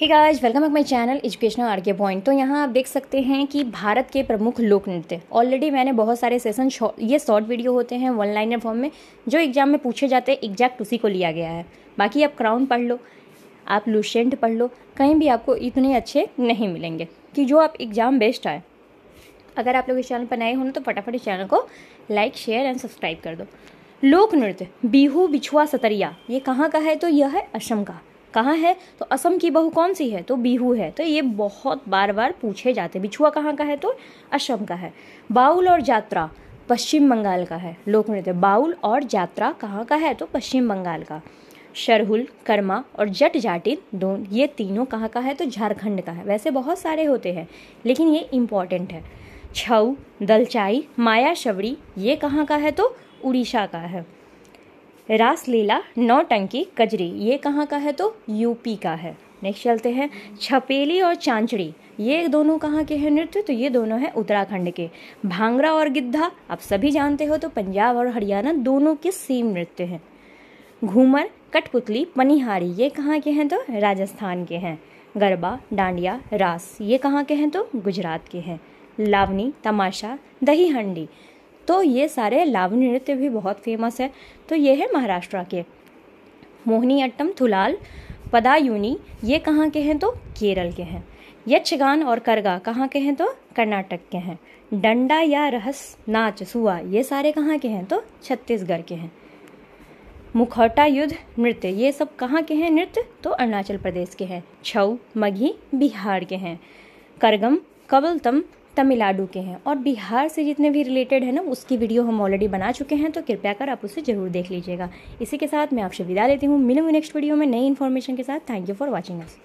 hey guys welcome back my channel educational R K point तो यहाँ आप देख सकते हैं कि भारत के प्रमुख लोक नृत्य ऑलरेडी मैंने बहुत सारे सेशन ये शॉर्ट वीडियो होते हैं वन लाइनर फॉर्म में जो एग्जाम में पूछे जाते हैं एग्जैक्ट उसी को लिया गया है बाकी आप क्राउन पढ़ लो आप लूशेंट पढ़ लो कहीं भी आपको इतने अच्छे नहीं मिलेंगे कि जो आप एग्ज़ाम बेस्ट आए अगर आप लोग इस चैनल पर नए हो तो फटाफट इस चैनल को लाइक शेयर एंड सब्सक्राइब कर दो लोक नृत्य बिहू बिछुआ सतरिया ये कहाँ का है तो यह है असम का कहाँ है तो असम की बहू कौन सी है तो बिहू है तो ये बहुत बार बार पूछे जाते हैं बिछुआ कहाँ का है तो असम का है बाउल और यात्रा पश्चिम बंगाल का है लोक नृत्य बाउल और यात्रा कहाँ का है तो पश्चिम बंगाल का शरहुल कर्मा और जट जाटिन दोनों ये तीनों कहाँ का है तो झारखंड का है वैसे बहुत सारे होते हैं लेकिन ये इम्पॉर्टेंट है छऊ दलचाई माया शबरी ये कहाँ का है तो उड़ीसा का है रासलीला नौटंकी कजरी ये कहाँ का है तो यूपी का है नेक्स्ट चलते हैं छपेली और चांचड़ी ये दोनों कहाँ के हैं नृत्य तो ये दोनों हैं उत्तराखंड के भांगरा और गिद्धा आप सभी जानते हो तो पंजाब और हरियाणा दोनों के सेम नृत्य हैं घूमर कठपुतली पनिहारी ये कहाँ के हैं तो राजस्थान के हैं गरबा डांडिया रास ये कहाँ के हैं तो गुजरात के हैं लावनी तमाशा दही हंडी तो ये सारे लावणी नृत्य भी बहुत फेमस है तो ये है महाराष्ट्र के मोहनी अट्टम थुलाल पदायुनी ये कहाँ के हैं तो केरल के हैं यक्षगान और करगा कहाँ के हैं तो कर्नाटक के हैं डंडा या रहस नाच सुआ ये सारे कहाँ के हैं तो छत्तीसगढ़ के हैं मुखौटा युद्ध नृत्य ये सब कहाँ के हैं नृत्य तो अरुणाचल प्रदेश के हैं छऊ मघी बिहार के हैं करगम कबलतम तमिलनाडु के हैं और बिहार से जितने भी रिलेटेड है ना उसकी वीडियो हम ऑलरेडी बना चुके हैं तो कृपया कर आप उसे जरूर देख लीजिएगा इसी के साथ मैं आपसे विदा लेती हूँ मिलूंगी नेक्स्ट वीडियो में नई इन्फॉर्मेशन के साथ thank you for watching us